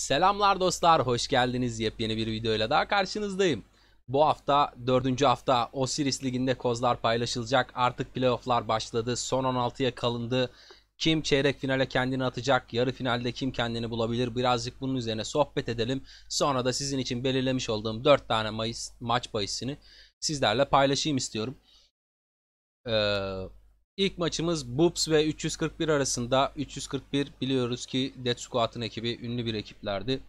Selamlar dostlar, hoş geldiniz. Yepyeni bir videoyla daha karşınızdayım. Bu hafta dördüncü hafta Osiris Ligi'nde kozlar paylaşılacak. Artık playofflar başladı. Son 16'ya kalındı. Kim çeyrek finale kendini atacak, yarı finalde kim kendini bulabilir birazcık bunun üzerine sohbet edelim. Sonra da sizin için belirlemiş olduğum 4 tane Mayıs, maç bahisini sizlerle paylaşayım istiyorum. Ee, İlk maçımız Boops ve 341 arasında. 341 biliyoruz ki Dead Squad'ın ekibi ünlü bir ekiplerdi.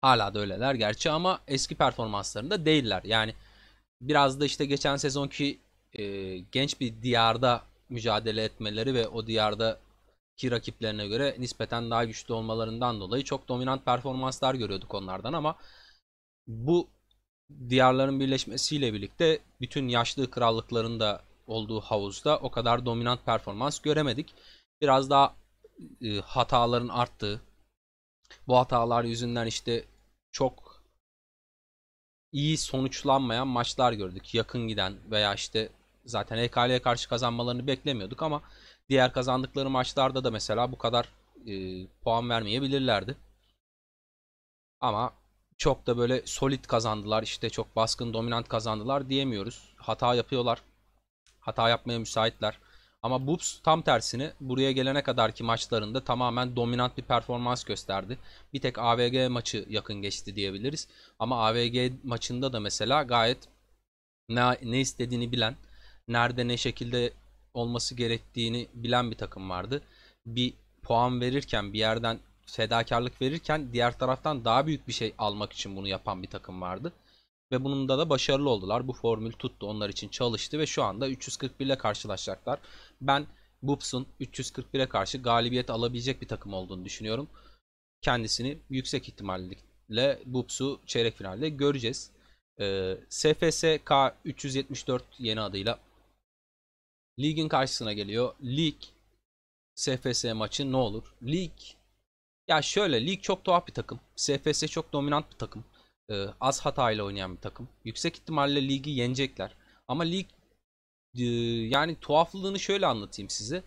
Hala da öyleler gerçi ama eski performanslarında değiller. Yani biraz da işte geçen sezonki e, genç bir diyarda mücadele etmeleri ve o diyarda ki rakiplerine göre nispeten daha güçlü olmalarından dolayı çok dominant performanslar görüyorduk onlardan ama bu diyarların birleşmesiyle birlikte bütün yaşlı krallıkların da olduğu havuzda o kadar dominant performans göremedik. Biraz daha e, hataların arttığı, bu hatalar yüzünden işte çok iyi sonuçlanmayan maçlar gördük. Yakın giden veya işte zaten EKL'ye karşı kazanmalarını beklemiyorduk ama diğer kazandıkları maçlarda da mesela bu kadar e, puan vermeyebilirlerdi. Ama çok da böyle solid kazandılar işte çok baskın dominant kazandılar diyemiyoruz. Hata yapıyorlar. Hata yapmaya müsaitler. Ama Boops tam tersini buraya gelene kadarki maçlarında tamamen dominant bir performans gösterdi. Bir tek AVG maçı yakın geçti diyebiliriz. Ama AVG maçında da mesela gayet ne, ne istediğini bilen, nerede ne şekilde olması gerektiğini bilen bir takım vardı. Bir puan verirken bir yerden fedakarlık verirken diğer taraftan daha büyük bir şey almak için bunu yapan bir takım vardı. Ve bununda da başarılı oldular. Bu formül tuttu onlar için çalıştı ve şu anda 341 ile karşılaşacaklar. Ben Bups'un 341'e karşı galibiyet alabilecek bir takım olduğunu düşünüyorum. Kendisini yüksek ihtimalle Bups'u çeyrek finalde göreceğiz. Ee, SFSK 374 yeni adıyla ligin karşısına geliyor. Lig SFS maçı ne olur? Lig ya şöyle lig çok tuhaf bir takım. SFS çok dominant bir takım e, az hatayla oynayan bir takım. Yüksek ihtimalle ligi yenecekler. Ama lig e, yani tuhaflığını şöyle anlatayım size.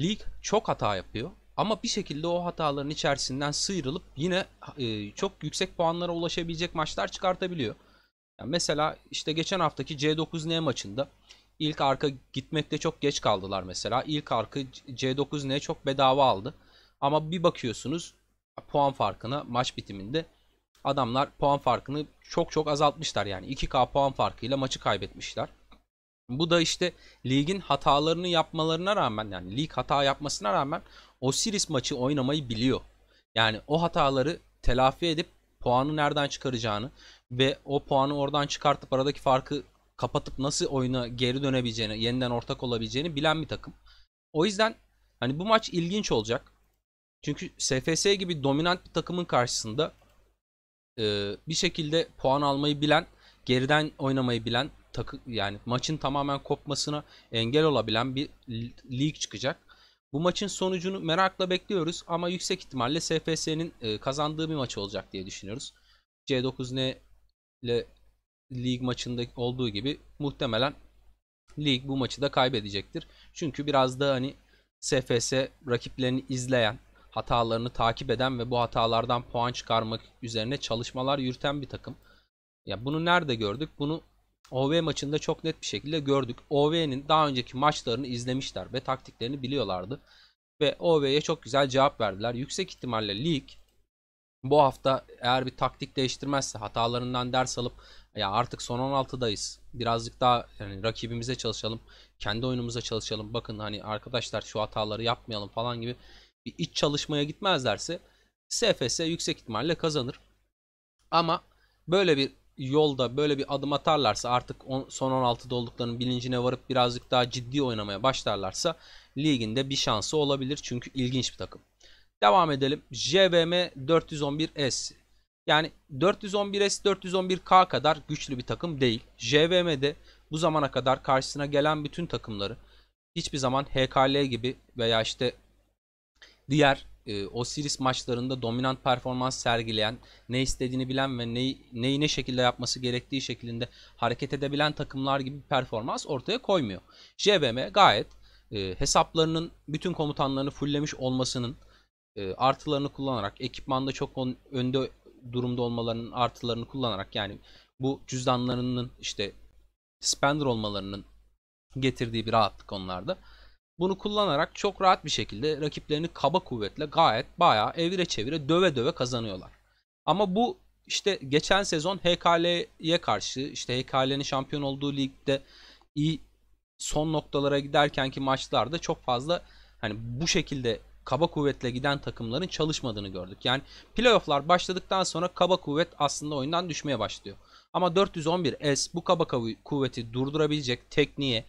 Lig çok hata yapıyor. Ama bir şekilde o hataların içerisinden sıyrılıp yine e, çok yüksek puanlara ulaşabilecek maçlar çıkartabiliyor. Yani mesela işte geçen haftaki C9N maçında ilk arka gitmekte çok geç kaldılar mesela. İlk arka C9N çok bedava aldı. Ama bir bakıyorsunuz puan farkına maç bitiminde adamlar puan farkını çok çok azaltmışlar yani 2K puan farkıyla maçı kaybetmişler. Bu da işte ligin hatalarını yapmalarına rağmen yani lig hata yapmasına rağmen Osiris maçı oynamayı biliyor. Yani o hataları telafi edip puanı nereden çıkaracağını ve o puanı oradan çıkartıp aradaki farkı kapatıp nasıl oyuna geri dönebileceğini, yeniden ortak olabileceğini bilen bir takım. O yüzden hani bu maç ilginç olacak. Çünkü SFS gibi dominant bir takımın karşısında e, bir şekilde puan almayı bilen, geriden oynamayı bilen, takı, yani maçın tamamen kopmasına engel olabilen bir lig çıkacak. Bu maçın sonucunu merakla bekliyoruz ama yüksek ihtimalle SFS'nin e, kazandığı bir maç olacak diye düşünüyoruz. C9N ile lig maçında olduğu gibi muhtemelen lig bu maçı da kaybedecektir. Çünkü biraz da hani SFS rakiplerini izleyen, hatalarını takip eden ve bu hatalardan puan çıkarmak üzerine çalışmalar yürüten bir takım. Ya bunu nerede gördük? Bunu OV maçında çok net bir şekilde gördük. OV'nin daha önceki maçlarını izlemişler ve taktiklerini biliyorlardı. Ve OV'ye çok güzel cevap verdiler. Yüksek ihtimalle lig bu hafta eğer bir taktik değiştirmezse hatalarından ders alıp ya artık son 16'dayız. Birazcık daha yani rakibimize çalışalım. Kendi oyunumuza çalışalım. Bakın hani arkadaşlar şu hataları yapmayalım falan gibi bir iç çalışmaya gitmezlerse SFS yüksek ihtimalle kazanır. Ama böyle bir yolda böyle bir adım atarlarsa artık on, son 16'da olduklarının bilincine varıp birazcık daha ciddi oynamaya başlarlarsa liginde bir şansı olabilir. Çünkü ilginç bir takım. Devam edelim. JVM 411S. Yani 411S 411K kadar güçlü bir takım değil. JVM'de bu zamana kadar karşısına gelen bütün takımları hiçbir zaman HKL gibi veya işte diğer e, Osiris maçlarında dominant performans sergileyen, ne istediğini bilen ve neyi, neyi ne şekilde yapması gerektiği şeklinde hareket edebilen takımlar gibi bir performans ortaya koymuyor. JBM gayet e, hesaplarının bütün komutanlarını fulllemiş olmasının e, artılarını kullanarak, ekipmanda çok on, önde durumda olmalarının artılarını kullanarak yani bu cüzdanlarının işte spender olmalarının getirdiği bir rahatlık onlarda bunu kullanarak çok rahat bir şekilde rakiplerini kaba kuvvetle gayet bayağı evire çevire döve döve kazanıyorlar. Ama bu işte geçen sezon HKL'ye karşı işte HKL'nin şampiyon olduğu ligde iyi son noktalara giderkenki maçlarda çok fazla hani bu şekilde kaba kuvvetle giden takımların çalışmadığını gördük. Yani playofflar başladıktan sonra kaba kuvvet aslında oyundan düşmeye başlıyor. Ama 411S bu kaba kuvveti durdurabilecek tekniğe,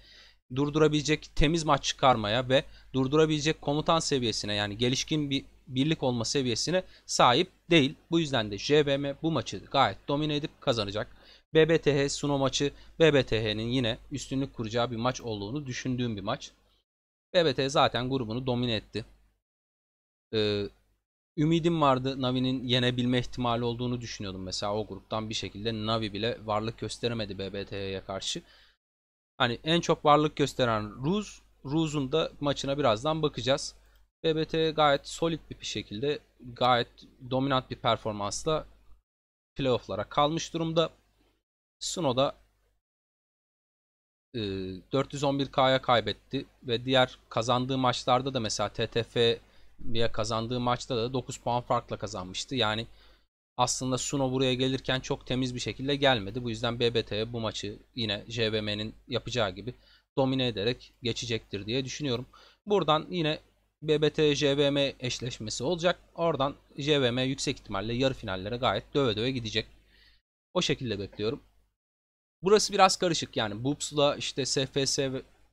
durdurabilecek temiz maç çıkarmaya ve durdurabilecek komutan seviyesine yani gelişkin bir birlik olma seviyesine sahip değil. Bu yüzden de JBM bu maçı gayet domine edip kazanacak. BBTH Suno maçı BBTH'nin yine üstünlük kuracağı bir maç olduğunu düşündüğüm bir maç. BBTH zaten grubunu domine etti. Ee, ümidim vardı Navi'nin yenebilme ihtimali olduğunu düşünüyordum. Mesela o gruptan bir şekilde Navi bile varlık gösteremedi BBTH'ye karşı. Hani en çok varlık gösteren Ruz. Ruz'un da maçına birazdan bakacağız. BBT gayet solid bir şekilde gayet dominant bir performansla playofflara kalmış durumda. Suno da 411K'ya e, kaybetti ve diğer kazandığı maçlarda da mesela TTF'ye kazandığı maçta da 9 puan farkla kazanmıştı. Yani aslında Suno buraya gelirken çok temiz bir şekilde gelmedi. Bu yüzden BBT'ye bu maçı yine JBM'nin yapacağı gibi domine ederek geçecektir diye düşünüyorum. Buradan yine BBT-JBM eşleşmesi olacak. Oradan JBM yüksek ihtimalle yarı finallere gayet döve döve gidecek. O şekilde bekliyorum. Burası biraz karışık yani. Boops'la işte SFS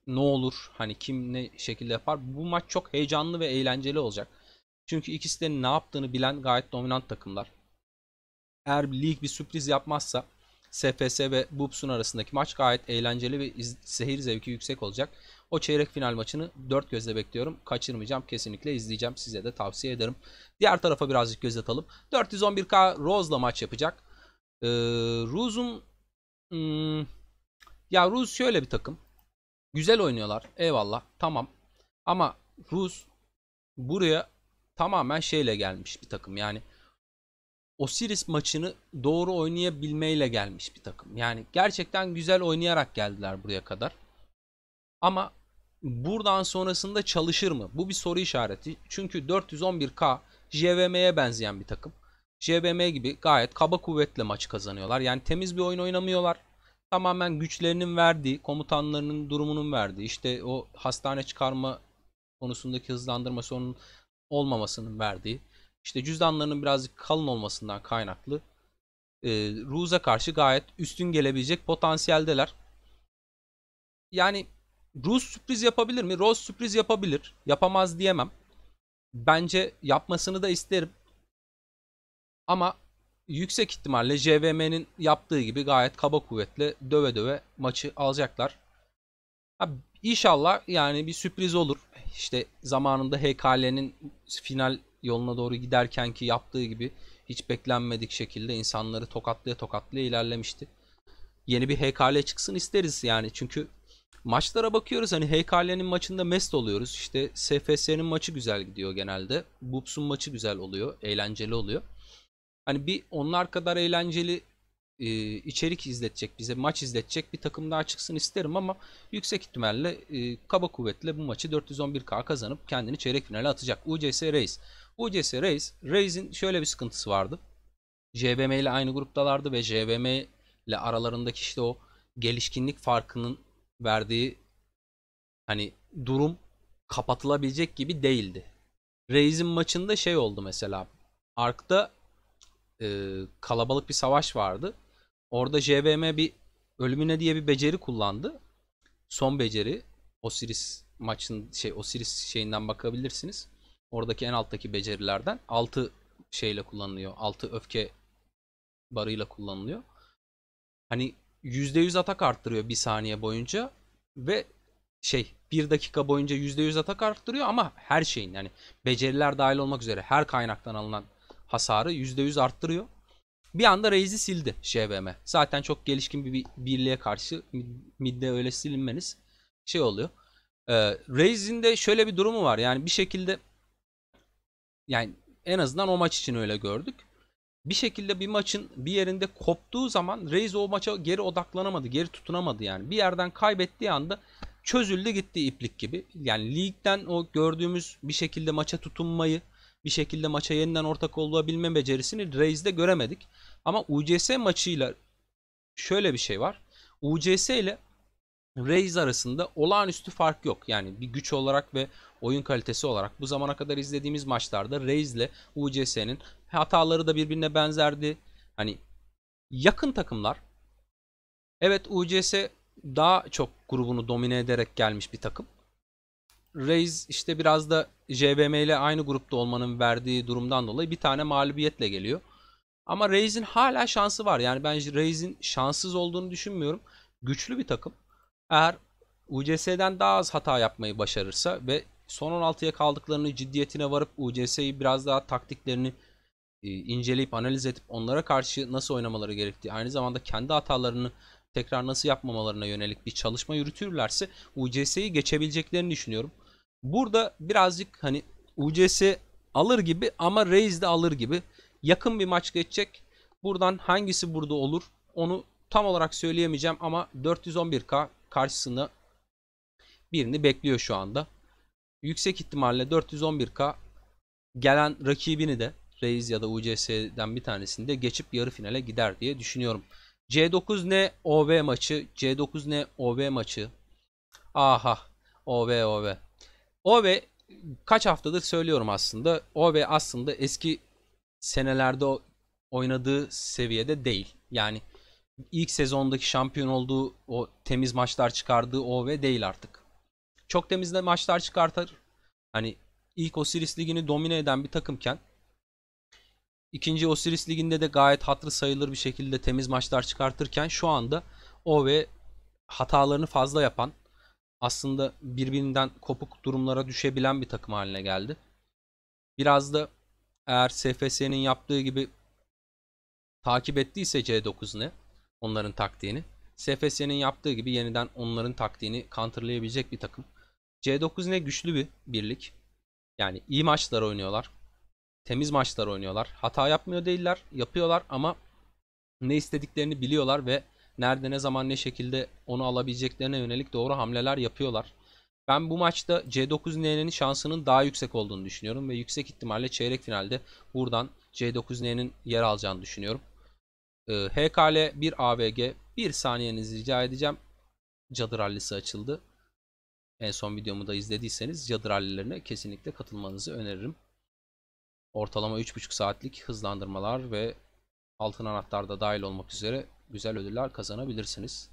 ne olur? Hani kim ne şekilde yapar? Bu maç çok heyecanlı ve eğlenceli olacak. Çünkü ikisi de ne yaptığını bilen gayet dominant takımlar eğer lig bir sürpriz yapmazsa SPS ve Bubsun arasındaki maç gayet eğlenceli ve iz- seyir zevki yüksek olacak. O çeyrek final maçını dört gözle bekliyorum. Kaçırmayacağım. Kesinlikle izleyeceğim. Size de tavsiye ederim. Diğer tarafa birazcık göz atalım. 411K Rose'la maç yapacak. Ee, Rose'un hmm, ya Rose şöyle bir takım. Güzel oynuyorlar. Eyvallah. Tamam. Ama Rus buraya tamamen şeyle gelmiş bir takım. Yani Osiris maçını doğru oynayabilmeyle gelmiş bir takım. Yani gerçekten güzel oynayarak geldiler buraya kadar. Ama buradan sonrasında çalışır mı? Bu bir soru işareti. Çünkü 411K JVM'ye benzeyen bir takım. JBM gibi gayet kaba kuvvetle maçı kazanıyorlar. Yani temiz bir oyun oynamıyorlar. Tamamen güçlerinin verdiği, komutanlarının durumunun verdiği, işte o hastane çıkarma konusundaki hızlandırması onun olmamasının verdiği işte cüzdanlarının birazcık kalın olmasından kaynaklı e, Ruz'a karşı gayet üstün gelebilecek potansiyeldeler. Yani Ruz sürpriz yapabilir mi? Rose sürpriz yapabilir. Yapamaz diyemem. Bence yapmasını da isterim. Ama yüksek ihtimalle JVM'nin yaptığı gibi gayet kaba kuvvetle döve döve maçı alacaklar. Ha, inşallah yani bir sürpriz olur. İşte zamanında HKL'nin final yoluna doğru giderken ki yaptığı gibi hiç beklenmedik şekilde insanları tokatlaya tokatlaya ilerlemişti. Yeni bir HKL çıksın isteriz yani çünkü maçlara bakıyoruz hani HKL'nin maçında mest oluyoruz. İşte SFS'nin maçı güzel gidiyor genelde. Bups'un maçı güzel oluyor, eğlenceli oluyor. Hani bir onlar kadar eğlenceli e, içerik izletecek, bize maç izletecek bir takım daha çıksın isterim ama yüksek ihtimalle e, kaba kuvvetle bu maçı 411K kazanıp kendini çeyrek finale atacak. UCS Reis UCS Raise. Raise'in şöyle bir sıkıntısı vardı. JBM ile aynı gruptalardı ve JBM ile aralarındaki işte o gelişkinlik farkının verdiği hani durum kapatılabilecek gibi değildi. Reis'in maçında şey oldu mesela. Ark'ta e, kalabalık bir savaş vardı. Orada JBM bir ölümüne diye bir beceri kullandı. Son beceri. Osiris maçın şey Osiris şeyinden bakabilirsiniz. Oradaki en alttaki becerilerden 6 şeyle kullanılıyor. 6 öfke barıyla kullanılıyor. Hani %100 atak arttırıyor bir saniye boyunca ve şey bir dakika boyunca %100 atak arttırıyor ama her şeyin yani beceriler dahil olmak üzere her kaynaktan alınan hasarı %100 arttırıyor. Bir anda Reis'i sildi ŞBM. Zaten çok gelişkin bir birliğe karşı midde öyle silinmeniz şey oluyor. Ee, Reis'in de şöyle bir durumu var. Yani bir şekilde yani en azından o maç için öyle gördük. Bir şekilde bir maçın bir yerinde koptuğu zaman Reis o maça geri odaklanamadı, geri tutunamadı yani. Bir yerden kaybettiği anda çözüldü gitti iplik gibi. Yani ligden o gördüğümüz bir şekilde maça tutunmayı, bir şekilde maça yeniden ortak olabilme becerisini Reis'de göremedik. Ama UCS maçıyla şöyle bir şey var. UCS ile Reis arasında olağanüstü fark yok. Yani bir güç olarak ve oyun kalitesi olarak bu zamana kadar izlediğimiz maçlarda Reis ile UCS'nin hataları da birbirine benzerdi. Hani yakın takımlar. Evet UCS daha çok grubunu domine ederek gelmiş bir takım. Reis işte biraz da JBM ile aynı grupta olmanın verdiği durumdan dolayı bir tane mağlubiyetle geliyor. Ama Reis'in hala şansı var. Yani ben Reis'in şanssız olduğunu düşünmüyorum. Güçlü bir takım. Eğer UCS'den daha az hata yapmayı başarırsa ve Son 16'ya kaldıklarını ciddiyetine varıp UCS'yi biraz daha taktiklerini e, inceleyip analiz edip onlara karşı nasıl oynamaları gerektiği aynı zamanda kendi hatalarını tekrar nasıl yapmamalarına yönelik bir çalışma yürütürlerse UCS'yi geçebileceklerini düşünüyorum. Burada birazcık hani UCS alır gibi ama Reis de alır gibi yakın bir maç geçecek. Buradan hangisi burada olur onu tam olarak söyleyemeyeceğim ama 411K karşısında birini bekliyor şu anda yüksek ihtimalle 411K gelen rakibini de Reis ya da UCS'den bir tanesinde geçip yarı finale gider diye düşünüyorum. C9N OV maçı. C9N OV maçı. Aha. OV OV. OV kaç haftadır söylüyorum aslında. OV aslında eski senelerde oynadığı seviyede değil. Yani ilk sezondaki şampiyon olduğu o temiz maçlar çıkardığı OV değil artık çok temizle maçlar çıkartır. Hani ilk Osiris Ligi'ni domine eden bir takımken ikinci Osiris Ligi'nde de gayet hatırı sayılır bir şekilde temiz maçlar çıkartırken şu anda o ve hatalarını fazla yapan aslında birbirinden kopuk durumlara düşebilen bir takım haline geldi. Biraz da eğer SFS'nin yaptığı gibi takip ettiyse C9 ne onların taktiğini SFS'nin yaptığı gibi yeniden onların taktiğini counterlayabilecek bir takım. C9 ne güçlü bir birlik. Yani iyi maçlar oynuyorlar. Temiz maçlar oynuyorlar. Hata yapmıyor değiller. Yapıyorlar ama ne istediklerini biliyorlar ve nerede ne zaman ne şekilde onu alabileceklerine yönelik doğru hamleler yapıyorlar. Ben bu maçta C9N'nin şansının daha yüksek olduğunu düşünüyorum ve yüksek ihtimalle çeyrek finalde buradan C9N'nin yer alacağını düşünüyorum. Ee, HKL 1 AVG 1 saniyenizi rica edeceğim. Cadı rallisi açıldı. En son videomu da izlediyseniz Cadır rallilerine kesinlikle katılmanızı öneririm. Ortalama 3,5 saatlik hızlandırmalar ve altın anahtar da dahil olmak üzere güzel ödüller kazanabilirsiniz.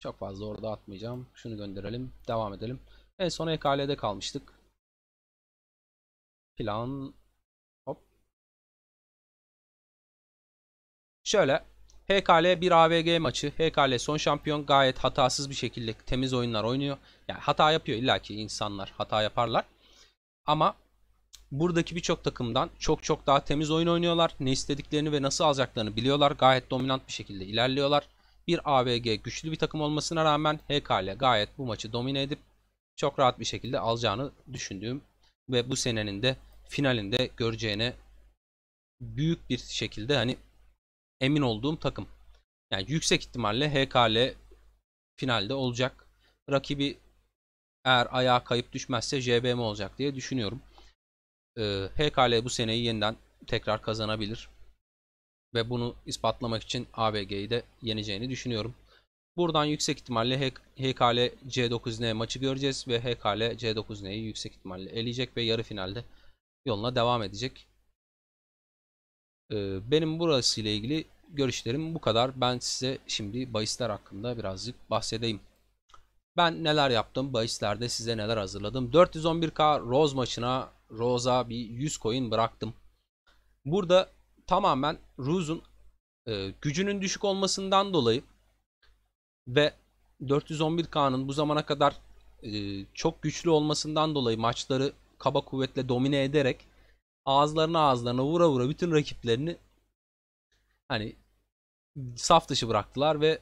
Çok fazla orada atmayacağım. Şunu gönderelim. Devam edelim. En son EKL'de kalmıştık. Plan. Hop. Şöyle HKL 1 AVG maçı. HKL son şampiyon gayet hatasız bir şekilde temiz oyunlar oynuyor. Yani hata yapıyor illaki insanlar hata yaparlar. Ama buradaki birçok takımdan çok çok daha temiz oyun oynuyorlar. Ne istediklerini ve nasıl alacaklarını biliyorlar. Gayet dominant bir şekilde ilerliyorlar. Bir AVG güçlü bir takım olmasına rağmen HKL gayet bu maçı domine edip çok rahat bir şekilde alacağını düşündüğüm ve bu senenin de finalinde göreceğine büyük bir şekilde hani emin olduğum takım. Yani yüksek ihtimalle HKL finalde olacak. Rakibi eğer ayağa kayıp düşmezse JBM olacak diye düşünüyorum. Ee, HKL bu seneyi yeniden tekrar kazanabilir. Ve bunu ispatlamak için ABG'yi de yeneceğini düşünüyorum. Buradan yüksek ihtimalle HKL C9N maçı göreceğiz ve HKL C9N'yi yüksek ihtimalle eleyecek ve yarı finalde yoluna devam edecek. Ee, benim burası ile ilgili görüşlerim bu kadar. Ben size şimdi bahisler hakkında birazcık bahsedeyim. Ben neler yaptım bahislerde size neler hazırladım. 411k Rose maçına Rose'a bir 100 coin bıraktım. Burada tamamen Rose'un e, gücünün düşük olmasından dolayı ve 411k'nın bu zamana kadar e, çok güçlü olmasından dolayı maçları kaba kuvvetle domine ederek ağızlarına ağızlarına vura vura bütün rakiplerini hani saf dışı bıraktılar ve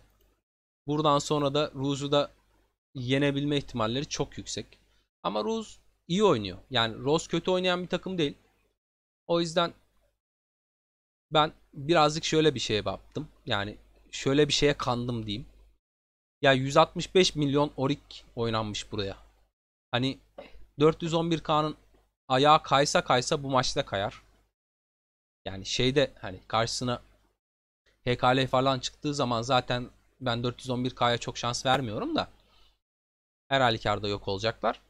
buradan sonra da Ruz'u da yenebilme ihtimalleri çok yüksek. Ama Ruz iyi oynuyor. Yani Ruz kötü oynayan bir takım değil. O yüzden ben birazcık şöyle bir şeye baktım. Yani şöyle bir şeye kandım diyeyim. Ya 165 milyon orik oynanmış buraya. Hani 411K'nın ayağa kaysa kaysa bu maçta kayar. Yani şeyde hani karşısına HKL falan çıktığı zaman zaten ben 411K'ya çok şans vermiyorum da her halükarda yok olacaklar.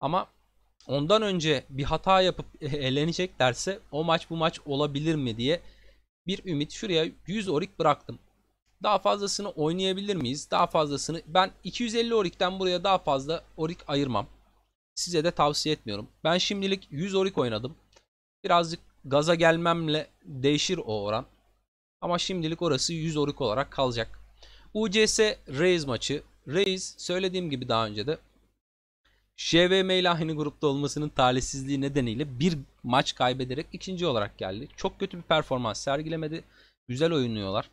Ama ondan önce bir hata yapıp eleneceklerse o maç bu maç olabilir mi diye bir ümit şuraya 100 orik bıraktım. Daha fazlasını oynayabilir miyiz? Daha fazlasını ben 250 orikten buraya daha fazla orik ayırmam. Size de tavsiye etmiyorum. Ben şimdilik 100 orik oynadım. Birazcık gaza gelmemle değişir o oran. Ama şimdilik orası 100 orik olarak kalacak. UCS raise maçı. Raise söylediğim gibi daha önce de JVM ile aynı grupta olmasının talihsizliği nedeniyle bir maç kaybederek ikinci olarak geldi. Çok kötü bir performans sergilemedi. Güzel oynuyorlar.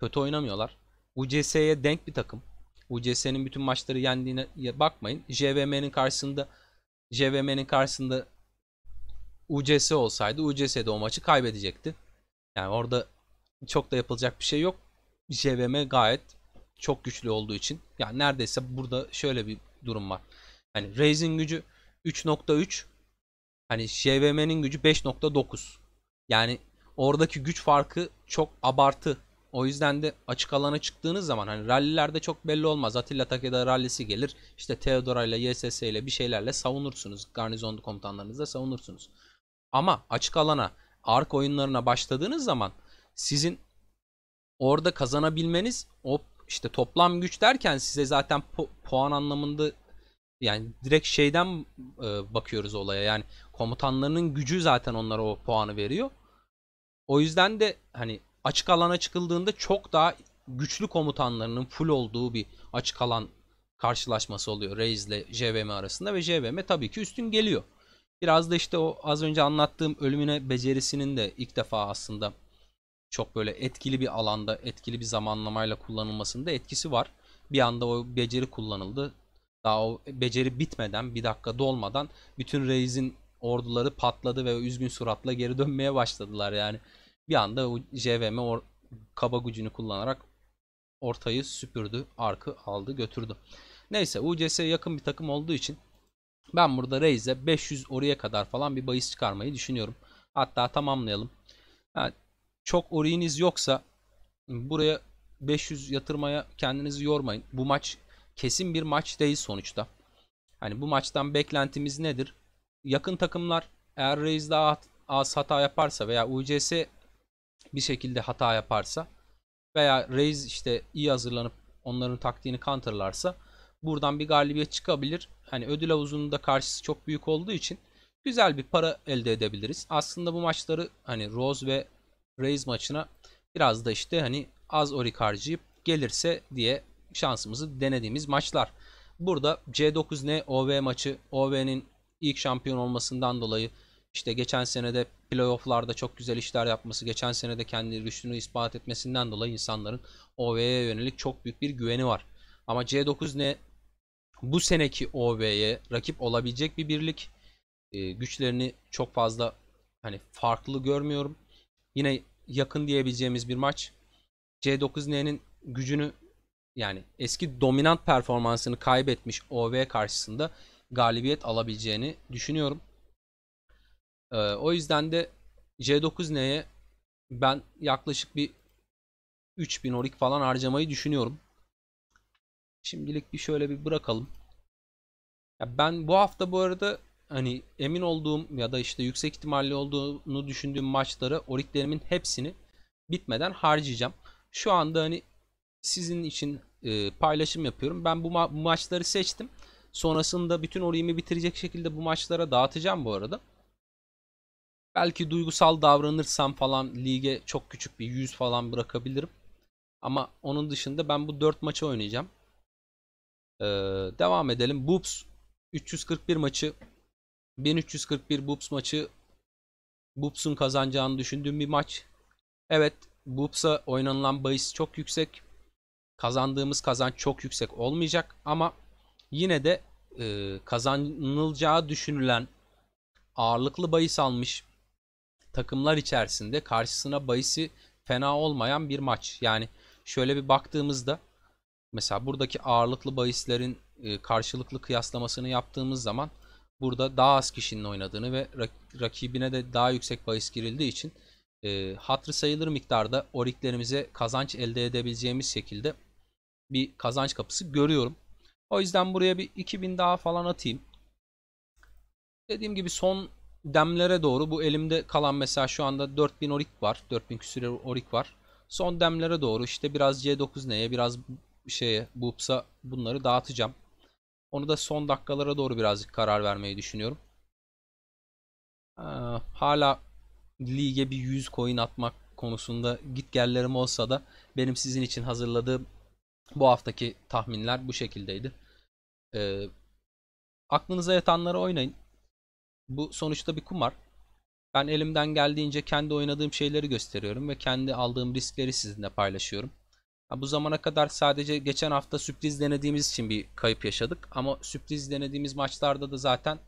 Kötü oynamıyorlar. UCS'ye denk bir takım. UCS'nin bütün maçları yendiğine bakmayın. JVM'nin karşısında JVM'nin karşısında UCS olsaydı UCS de o maçı kaybedecekti. Yani orada çok da yapılacak bir şey yok. JVM gayet çok güçlü olduğu için yani neredeyse burada şöyle bir durum var. Hani raising gücü 3.3 hani JVM'nin gücü 5.9. Yani oradaki güç farkı çok abartı o yüzden de açık alana çıktığınız zaman hani rallilerde çok belli olmaz. Atilla Takeda rallisi gelir. İşte Teodora ile YSS ile bir şeylerle savunursunuz. Garnizon komutanlarınızla savunursunuz. Ama açık alana ark oyunlarına başladığınız zaman sizin orada kazanabilmeniz o işte toplam güç derken size zaten pu- puan anlamında yani direkt şeyden e, bakıyoruz olaya. Yani komutanlarının gücü zaten onlara o puanı veriyor. O yüzden de hani açık alana çıkıldığında çok daha güçlü komutanlarının full olduğu bir açık alan karşılaşması oluyor Reis ile JVM arasında ve JVM tabii ki üstün geliyor. Biraz da işte o az önce anlattığım ölümüne becerisinin de ilk defa aslında çok böyle etkili bir alanda, etkili bir zamanlamayla kullanılmasında etkisi var. Bir anda o beceri kullanıldı. Daha o beceri bitmeden, bir dakika dolmadan bütün reisin orduları patladı ve üzgün suratla geri dönmeye başladılar yani bir anda o JVM or kaba gücünü kullanarak ortayı süpürdü. Arkı aldı götürdü. Neyse UCS yakın bir takım olduğu için ben burada Reis'e 500 oraya kadar falan bir bahis çıkarmayı düşünüyorum. Hatta tamamlayalım. Yani çok oriyiniz yoksa buraya 500 yatırmaya kendinizi yormayın. Bu maç kesin bir maç değil sonuçta. Hani bu maçtan beklentimiz nedir? Yakın takımlar eğer Reis daha az hata yaparsa veya UCS bir şekilde hata yaparsa veya Reis işte iyi hazırlanıp onların taktiğini counterlarsa buradan bir galibiyet çıkabilir. Hani ödül havuzunun da karşısı çok büyük olduğu için güzel bir para elde edebiliriz. Aslında bu maçları hani Rose ve Reis maçına biraz da işte hani az orik harcayıp gelirse diye şansımızı denediğimiz maçlar. Burada C9N OV maçı OV'nin ilk şampiyon olmasından dolayı işte geçen senede playofflarda çok güzel işler yapması, geçen sene de kendi rüştünü ispat etmesinden dolayı insanların OV'ye yönelik çok büyük bir güveni var. Ama C9 ne? Bu seneki OV'ye rakip olabilecek bir birlik. Ee, güçlerini çok fazla hani farklı görmüyorum. Yine yakın diyebileceğimiz bir maç. C9N'nin gücünü yani eski dominant performansını kaybetmiş OV karşısında galibiyet alabileceğini düşünüyorum. Ee, o yüzden de J9N'ye ben yaklaşık bir 3000 orik falan harcamayı düşünüyorum. Şimdilik bir şöyle bir bırakalım. Ya ben bu hafta bu arada hani emin olduğum ya da işte yüksek ihtimalle olduğunu düşündüğüm maçları oriklerimin hepsini bitmeden harcayacağım. Şu anda hani sizin için e, paylaşım yapıyorum. Ben bu, ma- bu maçları seçtim. Sonrasında bütün orimi bitirecek şekilde bu maçlara dağıtacağım bu arada. Belki duygusal davranırsam falan lige çok küçük bir 100 falan bırakabilirim. Ama onun dışında ben bu 4 maçı oynayacağım. Ee, devam edelim. Boops 341 maçı 1341 Boops maçı Boops'un kazanacağını düşündüğüm bir maç. Evet Boops'a oynanılan bahis çok yüksek. Kazandığımız kazanç çok yüksek olmayacak ama yine de e, kazanılacağı düşünülen ağırlıklı bahis almış takımlar içerisinde karşısına bayisi fena olmayan bir maç. Yani şöyle bir baktığımızda mesela buradaki ağırlıklı bayislerin e, karşılıklı kıyaslamasını yaptığımız zaman burada daha az kişinin oynadığını ve rakibine de daha yüksek bayis girildiği için e, hatırı sayılır miktarda oriklerimize kazanç elde edebileceğimiz şekilde bir kazanç kapısı görüyorum. O yüzden buraya bir 2000 daha falan atayım. Dediğim gibi son demlere doğru bu elimde kalan mesela şu anda 4000 orik var. 4000 küsür orik var. Son demlere doğru işte biraz C9N'ye biraz şeye Boops'a bunları dağıtacağım. Onu da son dakikalara doğru birazcık karar vermeyi düşünüyorum. Ee, hala lige bir 100 coin atmak konusunda git gellerim olsa da benim sizin için hazırladığım bu haftaki tahminler bu şekildeydi. Ee, aklınıza yatanları oynayın. Bu sonuçta bir kumar. Ben elimden geldiğince kendi oynadığım şeyleri gösteriyorum ve kendi aldığım riskleri sizinle paylaşıyorum. bu zamana kadar sadece geçen hafta sürpriz denediğimiz için bir kayıp yaşadık ama sürpriz denediğimiz maçlarda da zaten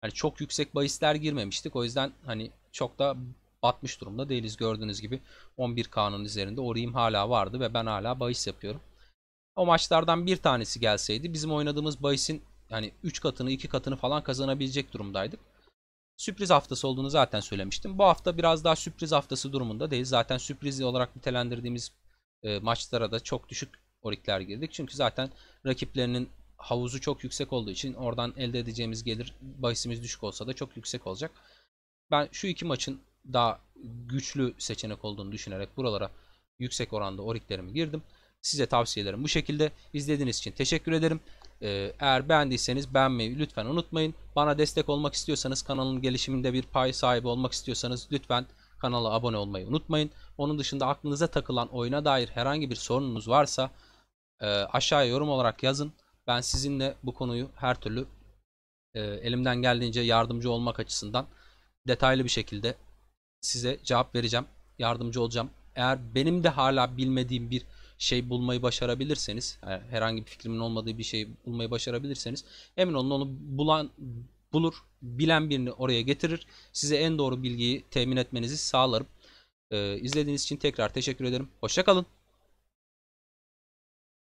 hani çok yüksek bahisler girmemiştik. O yüzden hani çok da batmış durumda değiliz gördüğünüz gibi 11 kanun üzerinde orayım hala vardı ve ben hala bahis yapıyorum. O maçlardan bir tanesi gelseydi bizim oynadığımız bahisin yani 3 katını 2 katını falan kazanabilecek durumdaydık. Sürpriz haftası olduğunu zaten söylemiştim. Bu hafta biraz daha sürpriz haftası durumunda değil. Zaten sürpriz olarak nitelendirdiğimiz e, maçlara da çok düşük orikler girdik. Çünkü zaten rakiplerinin havuzu çok yüksek olduğu için oradan elde edeceğimiz gelir bahisimiz düşük olsa da çok yüksek olacak. Ben şu iki maçın daha güçlü seçenek olduğunu düşünerek buralara yüksek oranda oriklerimi girdim. Size tavsiyelerim bu şekilde. İzlediğiniz için teşekkür ederim. Ee, eğer beğendiyseniz beğenmeyi lütfen unutmayın. Bana destek olmak istiyorsanız kanalın gelişiminde bir pay sahibi olmak istiyorsanız lütfen kanala abone olmayı unutmayın. Onun dışında aklınıza takılan oyuna dair herhangi bir sorununuz varsa e, aşağıya yorum olarak yazın. Ben sizinle bu konuyu her türlü e, elimden geldiğince yardımcı olmak açısından detaylı bir şekilde size cevap vereceğim. Yardımcı olacağım. Eğer benim de hala bilmediğim bir şey bulmayı başarabilirseniz, e, herhangi bir fikrimin olmadığı bir şey bulmayı başarabilirseniz emin olun onu bulan bulur, bilen birini oraya getirir. Size en doğru bilgiyi temin etmenizi sağlarım. Ee, izlediğiniz için tekrar teşekkür ederim. Hoşçakalın.